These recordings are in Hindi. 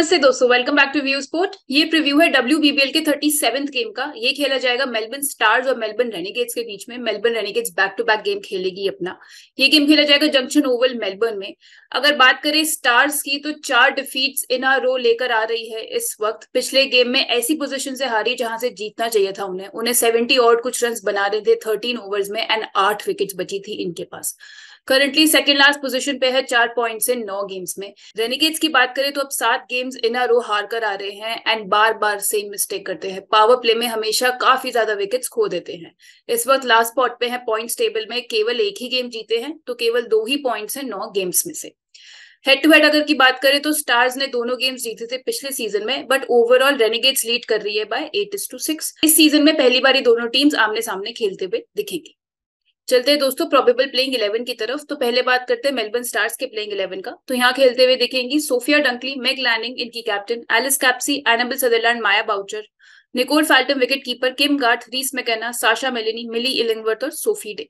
नमस्ते दोस्तों welcome back to view sport ये प्रीव्यू है डब्ल्यू बीबीएल के थर्टी सेवंथ गेम का ये खेला जाएगा मेलबर्न स्टार्स और मेलबर्न रेनेगेट्स के बीच में Melbourne Renegades back to back game खेलेगी अपना ये गेम खेला जाएगा जंक्शन ओवल मेलबर्न में अगर बात करें स्टार्स की तो चार डिफीट इन आ रो लेकर आ रही है इस वक्त पिछले गेम में ऐसी पोजिशन से हारी जहां से जीतना चाहिए था उन्हें उन्हें सेवेंटी और कुछ रन बना रहे थे थर्टीन ओवर्स में एंड आठ विकेट बची थी इनके पास करंटली सेकेंड लास्ट पोजिशन पे है चार पॉइंट से नौ गेम्स में रेनिगेट्स की बात करें तो अब सात गेम्स इन अ रो हार कर आ रहे हैं एंड बार बार सेम मिस्टेक करते हैं पावर प्ले में हमेशा काफी ज्यादा विकेट्स खो देते हैं इस वक्त लास्ट स्पॉट पे है पॉइंट्स टेबल में केवल एक ही गेम जीते हैं तो केवल दो ही पॉइंट्स हैं नौ गेम्स में से हेड टू हेड अगर की बात करें तो स्टार्स ने दोनों गेम्स जीते थे पिछले सीजन में बट ओवरऑल रेनिगेट्स लीड कर रही है बाय एट टू सिक्स इस सीजन में पहली बार दोनों टीम्स आमने सामने खेलते हुए दिखेंगी चलते हैं दोस्तों प्रोबेबल प्लेइंग इलेवन की तरफ तो पहले बात करते हैं मेलबर्न स्टार्स के प्लेइंग इलेवन का तो यहाँ खेलते हुए देखेंगी सोफिया डंकली मेग लैनिंग इनकी captain Alice Capsey Annabel Sutherland Maya Bouchier Nicole Faltum wicket keeper Kim Garth Rhys McKenna Sasha Moloney Milly Illingworth और सोफी डे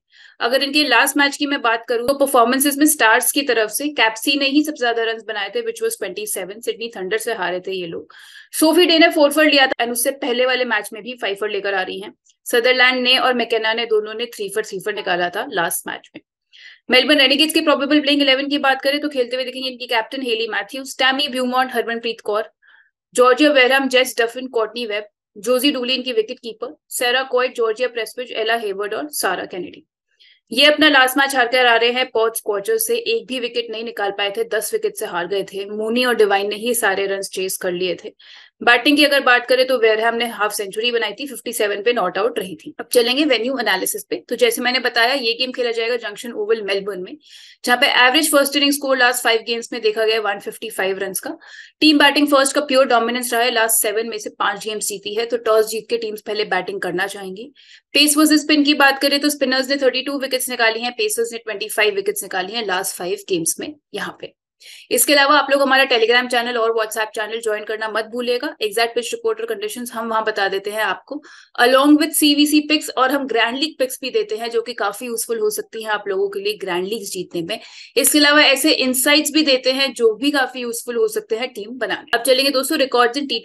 अगर इनके लास्ट मैच की मैं बात करूं तो परफॉर्मेंसेस में स्टार्स की तरफ से कैप्सी ने ही सबसे ज्यादा रन बनाए थे which was twenty seven Sydney Thunder से हारे थे ये लोग सोफी डे ने फोरफर लिया था एंड उससे पहले वाले मैच में भी फाइव फर लेकर आ रही है सदरलैंड ने और मैकेना ने दोनों ने थ्री फर थ्री फर निकाला था लास्ट मैच में मेलबर्न रेनिगेट्स के प्रोबेबल प्लेइंग इलेवन की बात करें तो खेलते हुए देखेंगे इनकी captain Hayley Matthews Tammy Beaumont Harmanpreet Kaur Georgia Wareham Jess Duffin Courtney Webb Josie Dooley की wicket keeper Sarah Coyte Georgia Prestwidge Ella Hayward और सारा कैनेडी ये अपना लास्ट मैच हारकर आ रहे हैं पॉच क्वार्टर से एक भी विकेट नहीं निकाल पाए थे दस विकेट से हार गए थे मोनी और डिवाइन ने ही सारे रन चेस कर लिए थे बैटिंग की अगर बात करें तो वेरहम ने हाफ सेंचुरी बनाई थी 57 पे नॉट आउट रही थी अब चलेंगे वेन्यू एनालिसिस पे तो जैसे मैंने बताया ये गेम खेला जाएगा जंक्शन ओवल मेलबर्न में जहां पे average first innings score last five games में देखा गया 155 रन का टीम बैटिंग फर्स्ट का प्योर डोमिनेंस रहा है लास्ट सेवन में से पांच गेम्स जीती है तो टॉस जीत के टीम्स पहले बैटिंग करना चाहेंगी पेस वर्स स्पिन की बात करें तो स्पिनर्स ने थर्टी विकेट्स निकाली है पेसर्स ने ट्वेंटी विकेट्स निकाली है लास्ट फाइव गेम्स में यहाँ पे इसके अलावा आप लोग हमारा टेलीग्राम चैनल और व्हाट्सएप चैनल ज्वाइन करना मत भूलिएगा एग्जैक्ट पिच रिपोर्ट और कंडीशन हम वहां बता देते हैं आपको अलॉन्ग विथ सीवीसी पिक्स और हम ग्रैंड लीग पिक्स भी देते हैं जो कि काफी यूजफुल हो सकती है आप लोगों के लिए ग्रैंड लीग जीतने में इसके अलावा ऐसे इनसाइट्स भी देते हैं जो भी काफी यूजफुल हो सकते हैं टीम बनाने अब चलेंगे दोस्तों रिकॉर्ड इन टी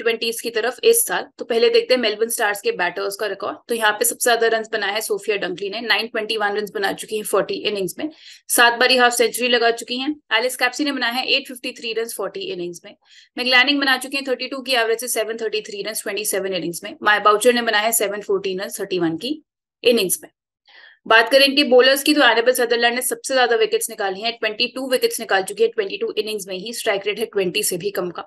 की तरफ इस साल तो पहले देखते हैं मेलबर्न स्टार्स के बैटर्स का रिकॉर्ड तो यहाँ पे सबसे ज्यादा रन बनाया है सोफिया डंकली ने नाइन ट्वेंटी वन रन बना चुकी है फोर्टी इनिंग्स में सात बारी हाफ सेंचुरी लगा चुकी है एलिस कैप्सी ने बनाए हैं 853 रन 40 इनिंग्स में मैगलैनिंग बना चुके हैं 32 की एवरेज से 733 रन 27 इनिंग्स में माय बाउचर ने बनाया है 714 रन 31 की इनिंग्स में बात करें इनकी बोलर्स की तो एनेबल सदरलैंड ने सबसे ज्यादा विकेट्स निकाली हैं 22 विकेट्स निकाल चुकी है 22 इनिंग्स में ही स्ट्राइक रेट है 20 से भी कम का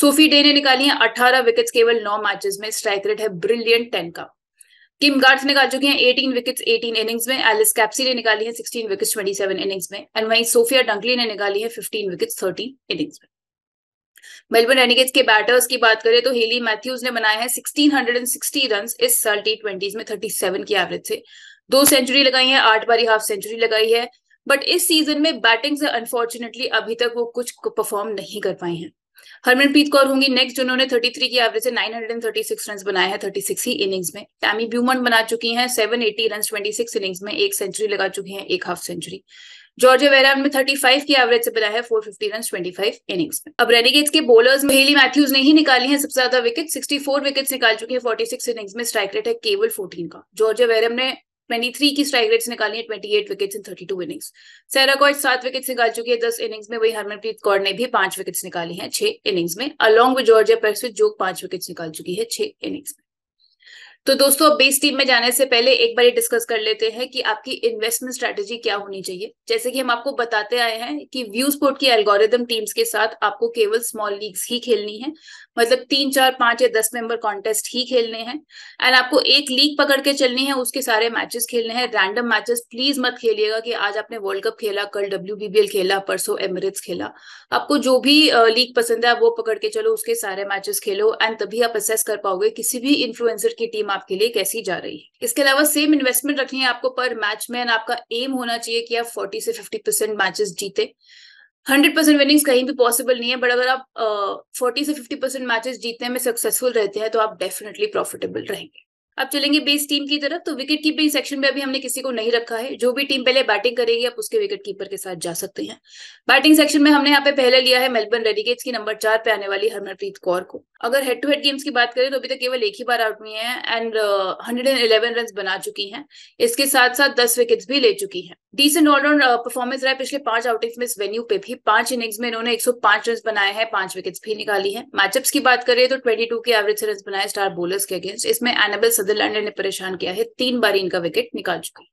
सोफी डे ने निकाली है 18 विकेट्स केवल 9 मैचेस में स्ट्राइक रेट है ब्रिलियंट 10 का किम गार्ड्स निकाल चुकी हैं एटीन विकेट्स एटीन इनिंग्स में एलिस कैप्सी ने निकाली है 16 विकेट्स सेवन इनिंग्स में एंड वहीं सोफिया डंकली ने निकाली है फिफ्टीन विकेट्स थर्टीन इनिंग्स में मेलबर्न एनिगेट्स के बैटर्स की बात करें तो हेली मैथ्यूज ने बनाया है सिक्सटी रन इस साल टी ट्वेंटीज में थर्टी सेवन की एवरेज से दो सेंचुरी लगाई है आठ बारी हाफ सेंचुरी लगाई है बट इस सीजन में बैटिंग से अनफॉर्चुनेटली अभी तक वो कुछ परफॉर्म नहीं कर पाए हैं हरमनप्रीत कौर होंगी नेक्स्ट जिन्होंने 33 की एवरेज से 936 रन बनाए हैं 36 ही इनिंग्स में टैमी ब्यूमन बना चुकी हैं 780 रन ट्वेंटी इनिंग्स में एक सेंचुरी लगा चुकी हैं एक हाफ सेंचुरी जॉर्जिया वेरा ने 35 की एवरेज से बनाया है 450 रन ट्वेंटी इनिंग्स में अब रेनिगेट्स के बॉलर्स में हेली मैथ्यूज ने ही निकाली है सबसे ज्यादा विकेट सिक्सटी विकेट्स निकाल चुके हैं फोर्टी इनिंग्स में स्ट्राइक रेट है केवल फोर्टीन का जॉर्जे वेरम ने 23 की स्ट्राइक रेट्स निकाली है twenty eight wickets in thirty two innings Sarah Coyte सात विकेट्स निकाल चुकी है दस इनिंग्स में वही हरमनप्रीत कौर ने भी पांच विकेट्स निकाली है छह इनिंग्स में अलॉन्ग विद जॉर्जिया परसविथ जो पांच विकेट्स निकाल चुकी है छह इनिंग्स में तो दोस्तों अब बेस टीम में जाने से पहले एक बार ये डिस्कस कर लेते हैं कि आपकी इन्वेस्टमेंट स्ट्रेटेजी क्या होनी चाहिए जैसे कि हम आपको बताते आए हैं कि व्यू स्पोर्ट की एल्गोरिदम टीम्स के साथ आपको केवल स्मॉल लीग्स ही खेलनी है मतलब तीन चार पांच या दस मेंबर कॉन्टेस्ट ही खेलने हैं एंड आपको एक लीग पकड़ के चलनी है उसके सारे मैचेस खेलने हैं रैंडम मैचेस प्लीज मत खेलिएगा कि आज आपने वर्ल्ड कप खेला कल डब्ल्यू खेला परसों एमरिट्स खेला आपको जो भी लीग पसंद है वो पकड़ के चलो उसके सारे मैचेस खेलो एंड तभी आप असेस कर पाओगे किसी भी इन्फ्लुएंसर की टीम आपके लिए कैसी जा रही है इसके अलावा सेम इन्वेस्टमेंट रखनी है आपको पर मैच में एंड आपका एम होना चाहिए कि आप फोर्टी से फिफ्टी परसेंट मैचेस जीते हंड्रेड परसेंट विनिंग्स कहीं भी पॉसिबल नहीं है बट अगर आप फोर्टी से फिफ्टी परसेंट मैचेस जीतने में सक्सेसफुल रहते हैं तो आप डेफिनेटली प्रॉफिटेबल रहेंगे अब चलेंगे बेस टीम की तरफ तो विकेट कीपिंग सेक्शन में अभी हमने किसी को नहीं रखा है जो भी टीम पहले बैटिंग करेगी आप उसके विकेट कीपर के साथ जा सकते हैं बैटिंग सेक्शन में हमने यहाँ पे पहले लिया है मेलबर्न रेडिकेट्स की नंबर चार पे आने वाली हरमनप्रीत कौर को अगर हेड टू हेड गेम्स की बात करें तो अभी तक केवल एक ही बार आउट हुई है and hundred and eleven run बना चुकी है इसके साथ साथ दस विकेट भी ले चुकी है डिसेंट ऑलराउंड परफॉर्मेंस रहा है पिछले पांच आउटिंग्स में इस वेन्यू पे भी पांच इनिंग्स में इन्होंने 105 रन बनाए हैं पांच विकेट्स भी निकाली हैं मैचअप्स की बात करें तो 22 के एवरेज रन बनाए स्टार बोलर्स के अगेंस्ट इसमें एनेबल सदरलैंड ने परेशान किया है तीन बार इनका विकेट निकाल चुकी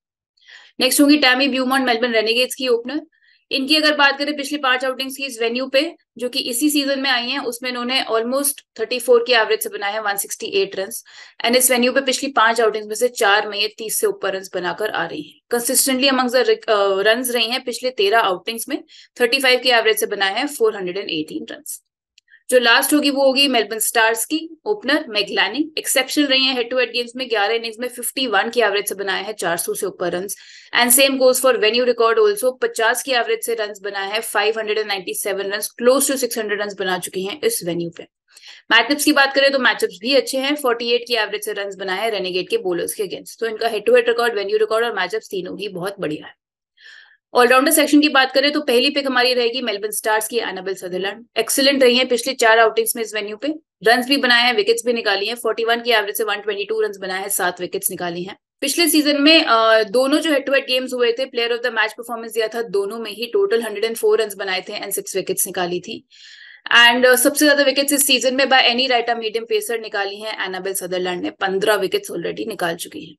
नेक्स्ट होंगी टैमी ब्यूमॉन मेलबर्न रेनेगेट्स की ओपनर इनकी अगर बात करें पिछली पांच आउटिंग्स की इस वेन्यू पे जो कि इसी सीजन में आई हैं उसमें इन्होंने ऑलमोस्ट 34 की एवरेज से बनाए हैं 168 रन एंड इस वेन्यू पे पिछली पांच आउटिंग्स में से चार में ये तीस से ऊपर रन बनाकर आ रही है कंसिस्टेंटली अमंग रन रही हैं पिछले तेरह आउटिंग्स में थर्टी की एवरेज से बनाए हैं हंड्रेड एंड जो लास्ट होगी वो होगी मेलबर्न स्टार्स की ओपनर मैगलानी एक्सेप्शन रही है हेड टू हेड गेम्स में ग्यारह इनिंग्स में फिफ्टी वन की एवरेज से बनाया है चार सौ से ऊपर run and same goes for venue record also पचास की एवरेज से रन बनाया है five hundred and ninety seven run close to six hundred run बना चुकी हैं इस वेन्यू पे मैचअप्स की बात करें तो मैचअप्स भी अच्छे हैं 48 की एवरेज से रन बनाया है रेनेगेट के बोलर्स के अगेंस्ट तो इनका head to head record venue record और मैचअप्स तीनों ही बहुत बढ़िया है ऑलराउंडर सेक्शन की बात करें तो पहली पिक हमारी रहेगी मेलबर्न स्टार्स की एनाबल सदरलैंड एक्सीलेंट रही है पिछले चार आउटिंग्स में इस वेन्यू पे रन भी बनाए हैं विकेट्स भी निकाली हैं 41 की एवरेज से 122 रन बनाए हैं सात विकेट्स निकाली हैं पिछले सीजन में दोनों जो हेड टू हेड गेम्स हुए थे player of the match performance दिया था दोनों में ही टोटल फोर रन बनाए थे एंड सिक्स विकेट्स निकाली थी एंड uh, सबसे ज्यादा विकेट्स इस सीजन में by any right arm medium pacer निकाली हैं एनाबेल सदरलैंड ने पंद्रह विकेट्स ऑलरेडी निकाल चुकी हैं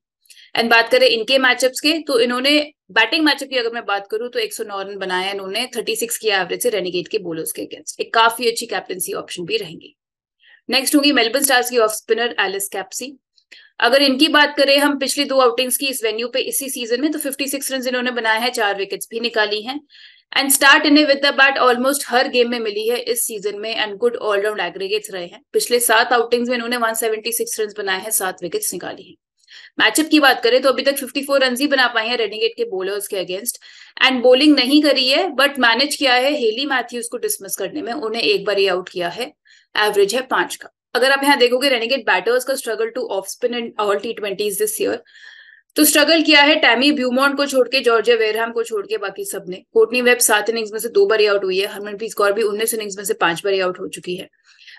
एंड बात करें इनके मैचअप्स के तो इन्होंने बैटिंग मैचअप की अगर मैं बात करूं तो एक सौ नौ रन बनाया इन्होंने थर्टी सिक्स की एवरेज से रेनिगेट के बोलर्स के अगेंस्ट एक काफी अच्छी कैप्टनसी ऑप्शन भी रहेंगी नेक्स्ट होंगी मेलबर्न स्टार्स की ऑफ स्पिनर एलिस कैप्सी अगर इनकी बात करें हम पिछली दो आउटिंग्स की इस वेन्यू पे इसी सीजन में तो 56 रन इन्होंने बनाए हैं चार विकेट्स भी निकाली हैं एंड स्टार्ट इन्हें विद द बैट ऑलमोस्ट हर गेम में मिली है इस सीजन में एंड गुड ऑलराउंड एग्रीगेट्स रहे हैं पिछले सात आउटिंग्स में इन्होंने 176 रन बनाए हैं सात विकेट्स निकाली हैं मैचअप की बात करें तो अभी तक 54 फोर रन ही बना पाए हैं रेडिंगेट के बोलर्स के अगेंस्ट एंड बोलिंग नहीं करी है बट मैनेज किया है हेली मैथ्यूज को डिसमिस करने में उन्हें एक बार ही आउट किया है एवरेज है पांच का अगर आप यहाँ देखोगे रेनिगेट बैटर्स का struggle to off spin and all T twenties this year तो स्ट्रगल किया है टैमी ब्यूमोंट को छोड़ के जॉर्जिया वेरहम को छोड़ के बाकी सब ने कोटनी वेब सात इनिंग्स में से दो बारी आउट हुई है हरमनप्रीत कौर भी उन्नीस इनिंग्स में से पांच बारी आउट हो चुकी है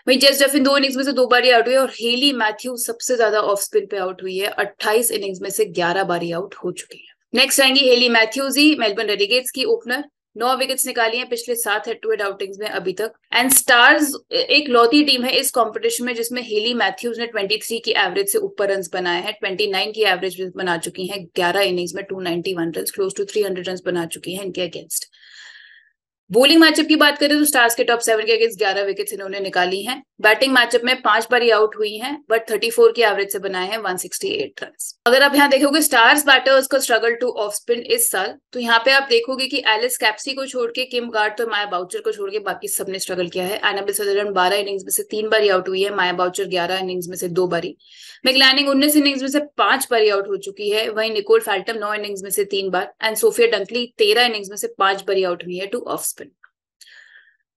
మే 10 ఇన్నింగ్స్ మిస్సే 2 బారి అవుట్ హయలీ మాథ్యూ సబ్సే జదా ఆఫ్ స్పిన్ పై అవుట్ హయీ 28 ఇన్నింగ్స్ మేసే 11 బారి అవుట్ హో చుకీ హై నెక్స్ట్ ఆయంగీ హయలీ మాథ్యూ జీ మెల్బెన్ రెడిగేట్స్ కి ఓపెనర్ 9 వికెట్స్ నికాలియీ పీచ్లే 7 హెడ్ టు ఏ డౌటింగ్స్ మే అబి తక్ అండ్ స్టార్స్ ఏక్ లాతి టీమ్ హై ఇస్ కాంపిటీషన్ మే జిస్మే హయలీ మాథ్యూస్ నే 23 కి అవరేజ్ సే ఉప్పర్ రన్స్ బనాయే హై 29 కి అవరేజ్ విత్ బనా చుకీ హై 11 ఇన్నింగ్స్ మే 291 రన్స్ క్లోజ్ టు 300 రన్స్ బనా చుకీ హై ఇన్ కేగాస్ట్ बोलिंग मैचअप की बात करें तो स्टार्स के टॉप सेवन के अगेंस्ट ग्यारह विकेट्स इन्होंने निकाली हैं बैटिंग मैचअप में पांच बारी आउट हुई हैं बट थर्टी फोर की एवरेज से बनाए हैं वन सिक्सटी एट रन अगर आप यहाँ देखोगे स्टार्स बैटर्स को स्ट्रगल टू ऑफ स्पिन इस साल तो यहाँ पे आप देखोगे की एलिस कैप्सी को छोड़ के किम गार्ड तो माया बाउचर को छोड़ के बाकी सबने स्ट्रगल किया है एनाबिल सदरन बारह इनिंग्स में से तीन बारी आउट हुई है माया बाउचर ग्यारह इनिंग्स में से दो बारी मेगलैनिंग उन्नीस इनिंग्स में से पांच बारी आउट हो चुकी है वहीं निकोल फैल्टम नौ इनिंग्स में से तीन बार एंड सोफिया डंकली तेरह इनिंग्स में से पांच बारी आउट हुई है टू ऑफ स्पिन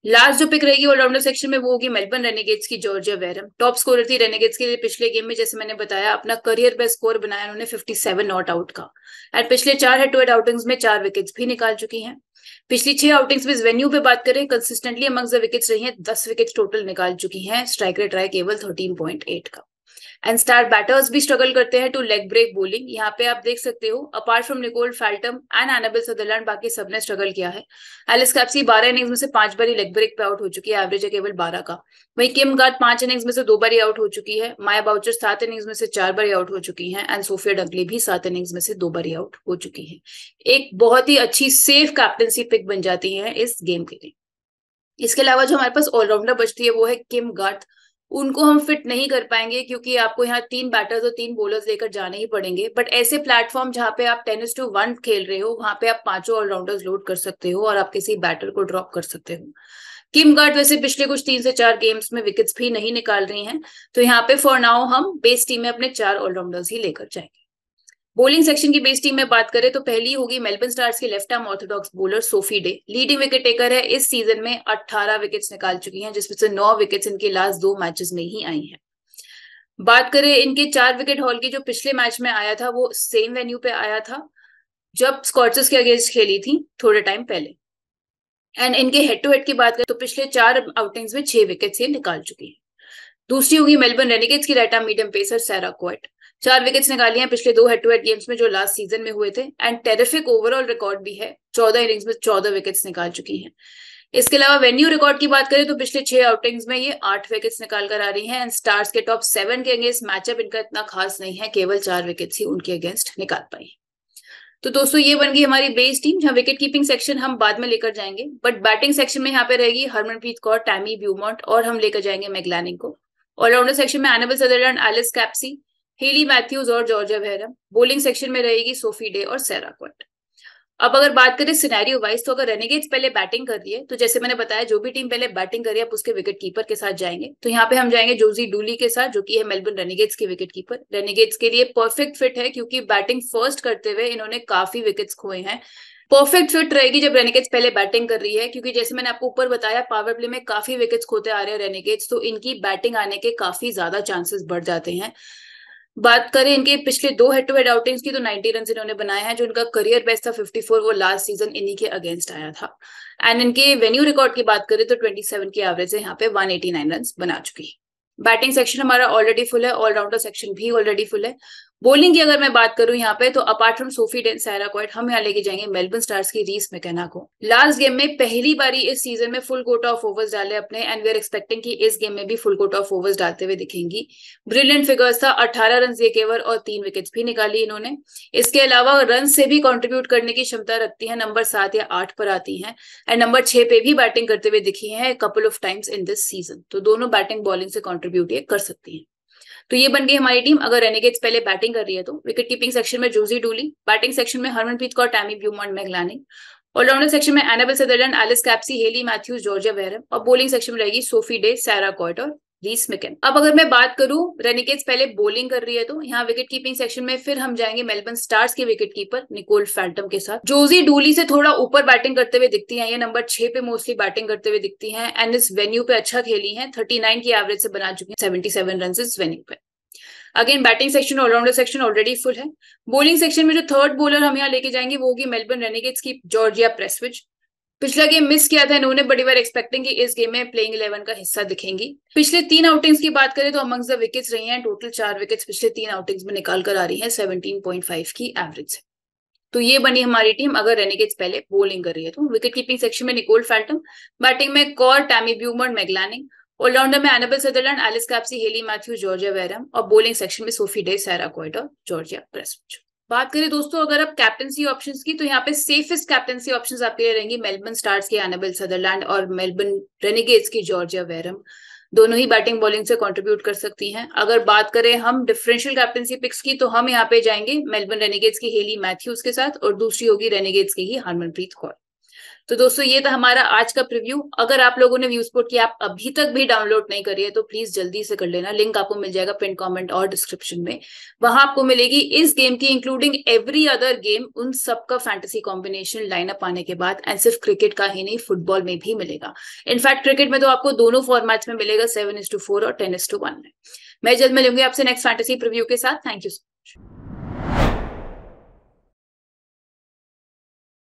लास्ट जो पिक रहेगी ऑलराउंडर सेक्शन में वो होगी मेलबर्न रेनेगेट्स की जॉर्जिया वेरम टॉप स्कोरर थी रेनेगेट्स के लिए पिछले गेम में जैसे मैंने बताया अपना करियर बेस्ट स्कोर बनाया उन्होंने 57 नॉट आउट का एंड पिछले चार हेड टू हेड आउटिंग्स में चार विकेट्स भी निकाल चुकी हैं पिछली छह आउटिंग्स में वेन्यू पे बात करें कंसिस्टेंटली अमंग्स द विकेट्स रही हैं दस विकेट्स टोटल निकाल चुकी हैं स्ट्राइक रेट रहा है केवल थर्टीन पॉइंट एट का एंड स्टार बैटर्स भी स्ट्रगल करते हैं टू लेग ब्रेक बोलिंग यहाँ पे आप देख सकते हो apart from Nicole Faltum and Annabel Sutherland बाकी सबने स्ट्रगल किया है एलिस कैप्सी बारह इनिंग्स में से पांच बार लेग ब्रेक पे आउट हो चुकी है एवरेज है केवल बारह का वही किम गार्ड पांच इनिंग्स में से दो बार आउट हो चुकी है माया बाउचर सात इनिंग्स में से चार बार आउट हो चुकी है एंड सोफिया डगली भी सात इनिंग्स में से दो बार आउट हो चुकी है एक बहुत ही अच्छी सेफ कैप्टनसी पिक बन जाती है इस गेम के लिए इसके अलावा जो हमारे पास ऑलराउंडर बचती है वो है किम गार्थ उनको हम फिट नहीं कर पाएंगे क्योंकि आपको यहाँ तीन बैटर्स और तीन बोलर्स लेकर जाने ही पड़ेंगे बट ऐसे प्लेटफॉर्म जहाँ पे आप टेनिस टू वन खेल रहे हो वहां पे आप पांचों ऑलराउंडर्स लोड कर सकते हो और आप किसी बैटर को ड्रॉप कर सकते हो किम गार्ड वैसे पिछले कुछ तीन से चार गेम्स में विकेट्स भी नहीं निकाल रही हैं तो यहाँ पे फॉर नाउ हम बेस टीम में अपने चार ऑलराउंडर्स ही लेकर जाएंगे बोलिंग सेक्शन की बेस टीम में बात करें तो पहली होगी मेलबर्न स्टार्स की left arm orthodox bowler Sophie Day leading wicket taker है इस सीजन में 18 विकेट्स निकाल चुकी हैं जिसमें से 9 विकेट्स इनके लास्ट दो मैचेस में ही आई हैं बात करें इनके चार विकेट हॉल की जो पिछले मैच में आया था वो सेम वेन्यू पे आया था जब स्कॉर्चर्स के अगेंस्ट खेली थी थोड़े टाइम पहले एंड इनके हेड टू हेड की बात करें तो पिछले चार आउटिंग्स में छह विकेट ये निकाल चुकी है दूसरी होगी मेलबर्न रेनिगेट्स की right arm medium pacer Sarah Coyte चार विकेट्स निकाली हैं पिछले दो हेड टू हेड गेम्स में जो लास्ट सीजन में हुए थे एंड टेरिफिक ओवरऑल रिकॉर्ड भी है चौदह इनिंग्स में चौदह विकेट्स निकाल चुकी हैं इसके अलावा वेन्यू रिकॉर्ड की बात करें तो पिछले छह आउटिंग्स में ये आठ विकेट्स निकाल कर आ रही हैं एंड स्टार्स के टॉप सेवन के अगेंस्ट मैचअप इनका इतना खास नहीं है केवल चार विकेट्स ही उनके अगेंस्ट निकाल पाई तो दोस्तों ये बन गई हमारी बेस टीम जहां विकेट कीपिंग सेक्शन हम बाद में लेकर जाएंगे बट बैटिंग सेक्शन में यहाँ पे रहेगी हरमनप्रीत कौर टैमी ब्यूमॉन्ट और हम लेकर जाएंगे मैगलैनिंग को ऑलराउंडर सेक्शन में Annabel Sutherland Alice Capsey Hayley Matthews और जॉर्जिया वेरम बोलिंग सेक्शन में रहेगी सोफी डे और सैरा कॉट अब अगर बात करें सिनेरियो वाइज तो अगर रेनेगेट्स पहले बैटिंग कर रही है तो जैसे मैंने बताया जो भी टीम पहले बैटिंग कर रही है आप उसके विकेट कीपर के साथ जाएंगे तो यहाँ पे हम जाएंगे जोजी डूली के साथ जो कि है मेलबर्न रेनेगेट्स के विकेट कीपर रेनेगेट्स के लिए परफेक्ट फिट है क्योंकि बैटिंग फर्स्ट करते हुए इन्होंने काफी विकेट्स खोए हैं परफेक्ट फिट रहेगी जब रेनेगेट्स पहले बैटिंग कर रही है क्योंकि जैसे मैंने आपको ऊपर बताया पावर प्ले में काफी विकेट्स खोते आ रहे हैं रेनेगेट्स तो इनकी बैटिंग आने के काफी ज्यादा चांसेस बढ़ जाते हैं बात करें इनके पिछले दो हेड टू हेड आउटिंग्स की तो 90 रन इन्होंने बनाए हैं जो इनका करियर बेस्ट था 54 वो लास्ट सीजन इन्हीं के अगेंस्ट आया था एंड इनके वेन्यू रिकॉर्ड की बात करें तो 27 की एवरेज है यहाँ पे 189 रन बना चुकी है बैटिंग सेक्शन हमारा ऑलरेडी फुल है ऑलराउंडर सेक्शन भी ऑलरेडी फुल है बोलिंग की अगर मैं बात करूं यहाँ पे तो अपार्ट फ्रॉम सोफी डेन सारा कॉइट हम यहाँ लेके जाएंगे मेलबर्न स्टार्स की रीस मैकेना को लास्ट गेम में पहली बारी इस सीजन में फुल कोट ऑफ ओवर्स डाले अपने एंड वी आर एक्सपेक्टिंग कि इस गेम में भी फुल कोट ऑफ ओवर्स डालते हुए दिखेंगी ब्रिलियंट फिगर्स था अठारह रन एक केवर और तीन विकेट भी निकाली इन्होंने इसके अलावा रन से भी कॉन्ट्रीब्यूट करने की क्षमता रखती है नंबर सात या आठ पर आती है एंड नंबर छह पे भी बैटिंग करते हुए दिखी है couple of times in this season तो दोनों बैटिंग बॉलिंग से कॉन्ट्रीब्यूट ये कर सकती है तो ये बन गई हमारी टीम अगर रेनेगेट्स पहले बैटिंग कर रही है तो विकेट कीपिंग सेक्शन में जोजी डूली बैटिंग सेक्शन में Harmanpreet Kaur Tammy Beaumont Meg Lanning all rounder section में Annabel Sutherland Alice Capsey Hayley Matthews Georgia Wareham और बोलिंग सेक्शन में रहेगी सोफी डे सैरा कॉट और रीस मिकन अब अगर मैं बात करूं रेनिकेट पहले बोलिंग कर रही है तो यहाँ विकेट कीपिंग सेक्शन में फिर हम जाएंगे मेलबर्न स्टार्स के विकेट कीपर निकोल फैल्टम के साथ जोजी डूली से थोड़ा ऊपर बैटिंग करते हुए दिखती है ये नंबर छह पे मोस्टली बैटिंग करते हुए दिखती है एंड इस वेन्यू पे अच्छा खेली है थर्टी की एवरेज से बना चुकी है सेवेंटी रन इस वेन्यू पे again batting section all rounder section already full है बोलिंग सेक्शन में जो थर्ड बोलर हम यहाँ लेके जाएंगे वो होगी मेलबर्न रेनिकेट्स की जॉर्जिया प्रेसविच पिछला गेम मिस किया था इन्होंने बड़ी बार एक्सपेक्टिंग कि इस गेम में प्लेइंग इलेवन का हिस्सा दिखेंगी पिछले तीन आउटिंग्स की बात करें तो अमंग्स द विकेट्स रही हैं टोटल चार विकेट्स पिछले तीन आउटिंग्स में निकाल कर आ रही हैं 17.5 की एवरेज से तो ये बनी हमारी टीम अगर रेनिगेट्स पहले बॉलिंग कर रही है तो विकेट कीपिंग सेक्शन में निकोल फैल्टम बैटिंग में Kaur Tammy Beaumont Meg Lanning all rounder में Annabel Sutherland Alice Capsey Hayley Matthew Georgia Wareham और बोलिंग सेक्शन में Sophie Day Sarah Coyte Georgia Prestwidge बात करें दोस्तों अगर आप कैप्टनसी ऑप्शंस की तो यहाँ पे सेफेस्ट कैप्टनसी ऑप्शंस आपके लिए रहेंगी मेलबर्न स्टार्स की एनाबेल सदरलैंड और मेलबर्न रेनिगेट्स की जॉर्जिया वेरम दोनों ही बैटिंग बॉलिंग से कंट्रीब्यूट कर सकती हैं अगर बात करें हम डिफरेंशियल कैप्टनसी पिक्स की तो हम यहाँ पे जाएंगे मेलबर्न रेनिगेट्स की हेली मैथ्यूज के साथ और दूसरी होगी रेनिगेट्स की ही हरमनप्रीत कौर तो दोस्तों ये था हमारा आज का प्रिव्यू अगर आप लोगों ने व्यू स्पोर्ट की आप अभी तक भी डाउनलोड नहीं करी है तो प्लीज जल्दी से कर लेना लिंक आपको मिल जाएगा पिन कमेंट और डिस्क्रिप्शन में वहां आपको मिलेगी इस गेम की इंक्लूडिंग एवरी अदर गेम उन सबका फैंटेसी कॉम्बिनेशन लाइनअप आने के बाद एंड सिर्फ क्रिकेट का ही नहीं फुटबॉल में भी मिलेगा इनफैक्ट क्रिकेट में तो आपको दोनों फॉर्मेट में मिलेगा सेवन टू फोर और टेन इज टू वन में मैं जल्द मिलूंगी आपसे नेक्स्ट फैंटेसी प्रिव्यू के साथ थैंक यू सो मच